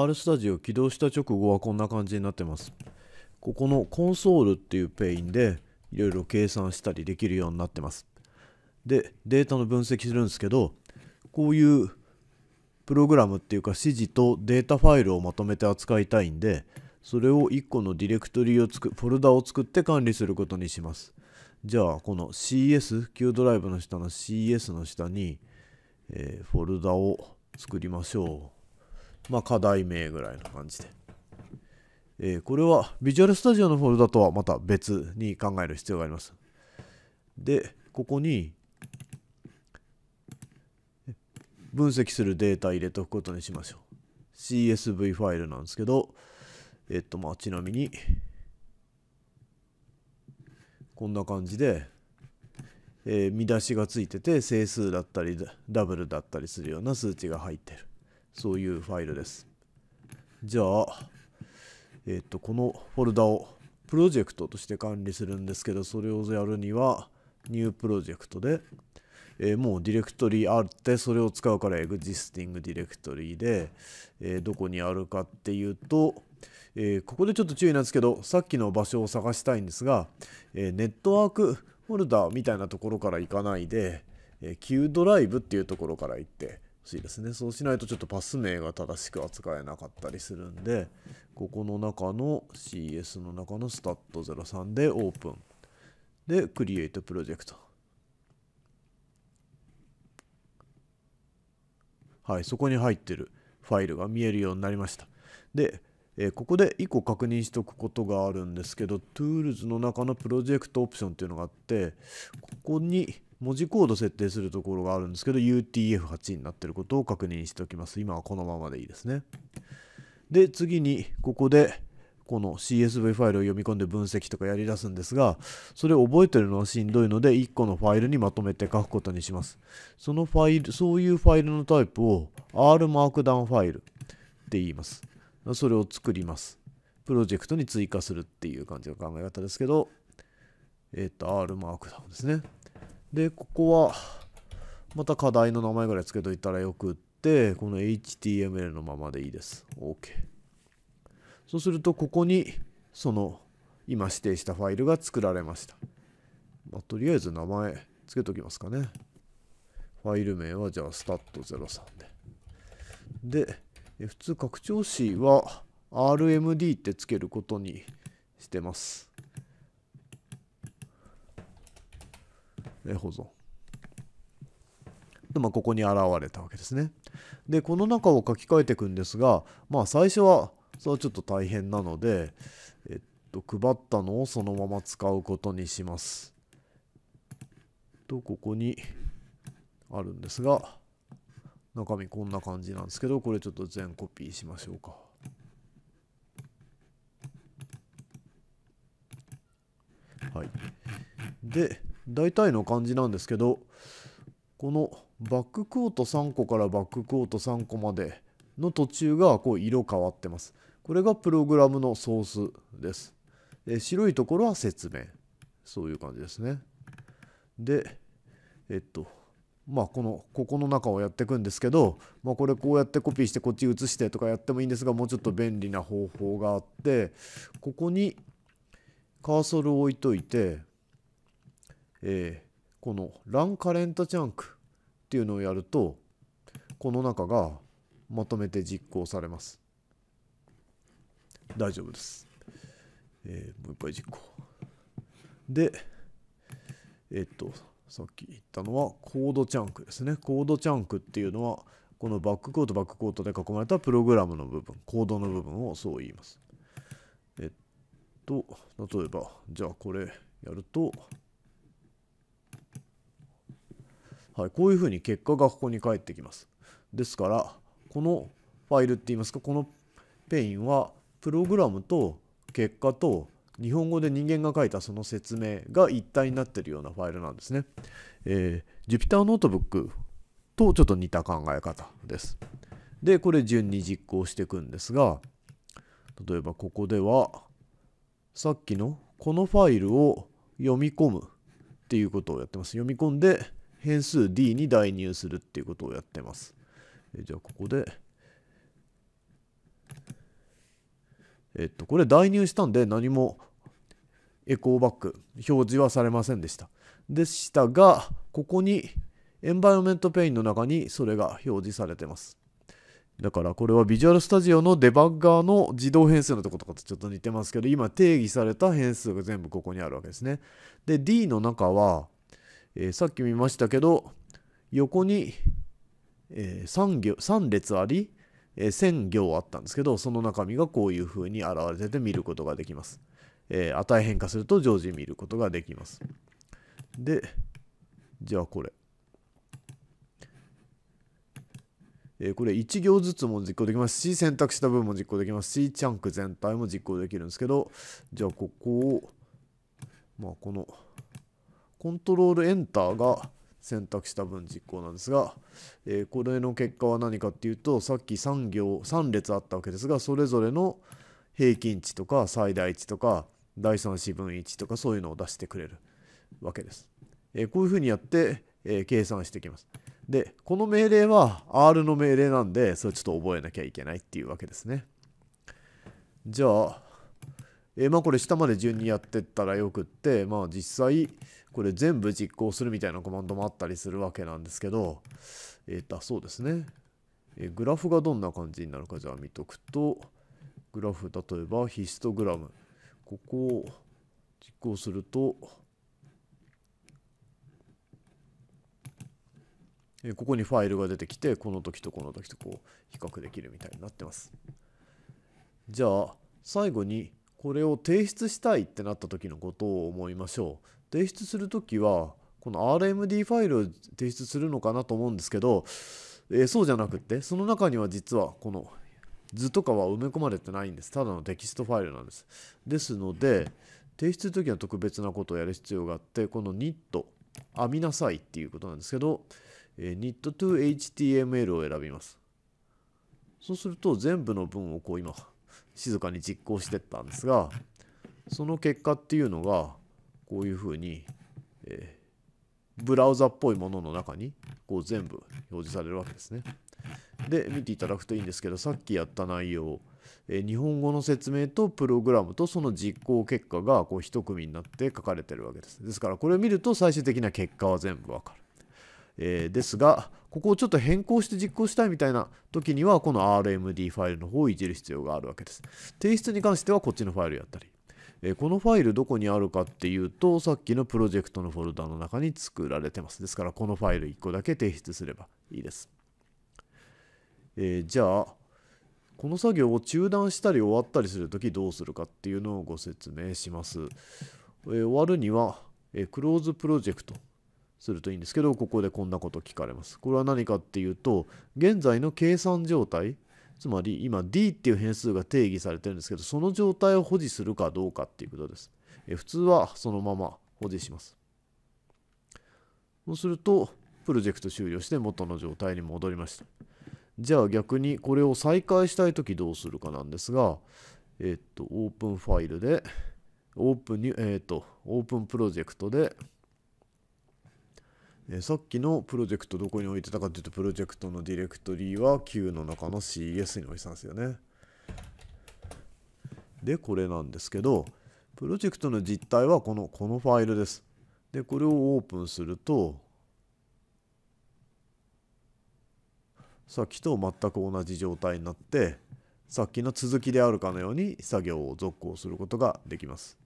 R スタジオ起動した直後はこんな感じになってます。ここのコンソールっていうペインでいろいろ計算したりできるようになってます。で、データの分析するんですけど、こういうプログラムっていうか指示とデータファイルをまとめて扱いたいんで、それを1個のディレクトリをつく、フォルダを作って管理することにします。じゃあ、この CS、Q ドライブの下の CS の下に、えー、フォルダを作りましょう。まあ、課題名ぐらいの感じで。えー、これは Visual Studio のフォルダとはまた別に考える必要があります。で、ここに分析するデータ入れとくことにしましょう。CSV ファイルなんですけど、えっと、まあ、ちなみに、こんな感じで、えー、見出しがついてて、整数だったり、ダブルだったりするような数値が入ってる。そういうファイルです。じゃあ、えっ、と、このフォルダをプロジェクトとして管理するんですけど、それをやるには、ニュープロジェクトで、えー、もうディレクトリあって、それを使うからエグジスティングディレクトリで、えー、どこにあるかっていうと、えー、ここでちょっと注意なんですけど、さっきの場所を探したいんですが、えネットワークフォルダみたいなところから行かないで、え Q ドライブっていうところから行って、しいですねそうしないとちょっとパス名が正しく扱えなかったりするんでここの中の CS の中のスタット03でオープンで create プロジェクトはいそこに入ってるファイルが見えるようになりましたでえここで1個確認しておくことがあるんですけど Tools の中のプロジェクトオプションっていうのがあってここに文字コード設定するところがあるんですけど UTF-8 になってることを確認しておきます今はこのままでいいですねで次にここでこの CSV ファイルを読み込んで分析とかやり出すんですがそれを覚えてるのはしんどいので1個のファイルにまとめて書くことにしますそのファイルそういうファイルのタイプを R マークダウンファイルって言いますそれを作りますプロジェクトに追加するっていう感じの考え方ですけどえっ、と R マークダウンですねで、ここは、また課題の名前ぐらいつけといたらよくって、この HTML のままでいいです。OK。そうすると、ここに、その、今指定したファイルが作られました。まあ、とりあえず名前つけときますかね。ファイル名は、じゃあ、stat03 で。で、普通拡張子は RMD ってつけることにしてます。え保存。で、まあ、ここに現れたわけですね。で、この中を書き換えていくんですが、まあ、最初は、それはちょっと大変なので、えっと、配ったのをそのまま使うことにします。と、ここにあるんですが、中身こんな感じなんですけど、これちょっと全コピーしましょうか。はい。で、大体の感じなんですけどこのバッククォート3個からバッククォート3個までの途中がこう色変わってます。これがプログラムのソースです。で白いところは説明。そういう感じですね。で、えっと、まあこのここの中をやっていくんですけど、まあ、これこうやってコピーしてこっち移してとかやってもいいんですがもうちょっと便利な方法があってここにカーソルを置いといてえー、このランカレントチャンクっていうのをやるとこの中がまとめて実行されます大丈夫です、えー、もう一回実行でえー、っとさっき言ったのはコードチャンクですねコードチャンクっていうのはこのバックコートバックコートで囲まれたプログラムの部分コードの部分をそう言いますえっと例えばじゃあこれやるとはい、こういうふうに結果がここに返ってきます。ですから、このファイルって言いますか、このペインは、プログラムと結果と日本語で人間が書いたその説明が一体になってるようなファイルなんですね。えー、Jupyter ノートブックとちょっと似た考え方です。で、これ順に実行していくんですが、例えばここでは、さっきのこのファイルを読み込むっていうことをやってます。読み込んで、変数 D に代入するっていうことをやってます。えじゃあここで、えっと、これ代入したんで何もエコーバック表示はされませんでした。でしたが、ここにエンバイオメントペインの中にそれが表示されてます。だからこれはビジュアルスタジオのデバッガーの自動変数のとことかとちょっと似てますけど、今定義された変数が全部ここにあるわけですね。で、D の中は、えー、さっき見ましたけど、横に、えー、3, 行3列あり、えー、1000行あったんですけど、その中身がこういう風に現れてて見ることができます。えー、値変化すると常時見ることができます。で、じゃあこれ。えこれ1行ずつも実行できますし、選択した分も実行できますし、チャンク全体も実行できるんですけど、じゃあここを、まあこの、コントロールエンターが選択した分実行なんですが、えー、これの結果は何かっていうとさっき3行3列あったわけですがそれぞれの平均値とか最大値とか第3四分1とかそういうのを出してくれるわけです。えー、こういうふうにやって、えー、計算していきます。でこの命令は R の命令なんでそれちょっと覚えなきゃいけないっていうわけですね。じゃあえまあこれ下まで順にやってったらよくってまあ実際これ全部実行するみたいなコマンドもあったりするわけなんですけどえっ、そうですね、えグラフがどんな感じになるかじゃあ見とくとグラフ例えばヒストグラムここを実行するとここにファイルが出てきてこの時とこの時とこう比較できるみたいになってますじゃあ最後にこれを提出したいってなった時のことを思いましょう。提出する時はこの RMD ファイルを提出するのかなと思うんですけど、えー、そうじゃなくってその中には実はこの図とかは埋め込まれてないんですただのテキストファイルなんですですので提出する時は特別なことをやる必要があってこのニット編みなさいっていうことなんですけど、えー、ニット 2HTML を選びますそうすると全部の文をこう今静かに実行してったんですがその結果っていうのがこういうふうに、えー、ブラウザっぽいものの中にこう全部表示されるわけですね。で見ていただくといいんですけどさっきやった内容、えー、日本語の説明とプログラムとその実行結果がこう一組になって書かれてるわけです。ですからこれを見ると最終的な結果は全部わかる。えー、ですがここをちょっと変更して実行したいみたいな時には、この RMD ファイルの方をいじる必要があるわけです。提出に関してはこっちのファイルやったり。えこのファイルどこにあるかっていうと、さっきのプロジェクトのフォルダの中に作られてます。ですから、このファイル1個だけ提出すればいいです。えー、じゃあ、この作業を中断したり終わったりするときどうするかっていうのをご説明します。えー、終わるには、えー、クローズプロジェクトするといいんですけどここでこんなこと聞かれます。これは何かっていうと現在の計算状態つまり今 D っていう変数が定義されてるんですけどその状態を保持するかどうかっていうことです。え普通はそのまま保持します。そうするとプロジェクト終了して元の状態に戻りました。じゃあ逆にこれを再開したい時どうするかなんですがえっとオープンファイルでオープンにえっとオープンプロジェクトでえさっきのプロジェクトどこに置いてたかっていうとプロジェクトのディレクトリは Q の中の CS に置いてたんですよね。でこれなんですけどプロジェクトの実態はこのこのファイルです。でこれをオープンするとさっきと全く同じ状態になってさっきの続きであるかのように作業を続行することができます。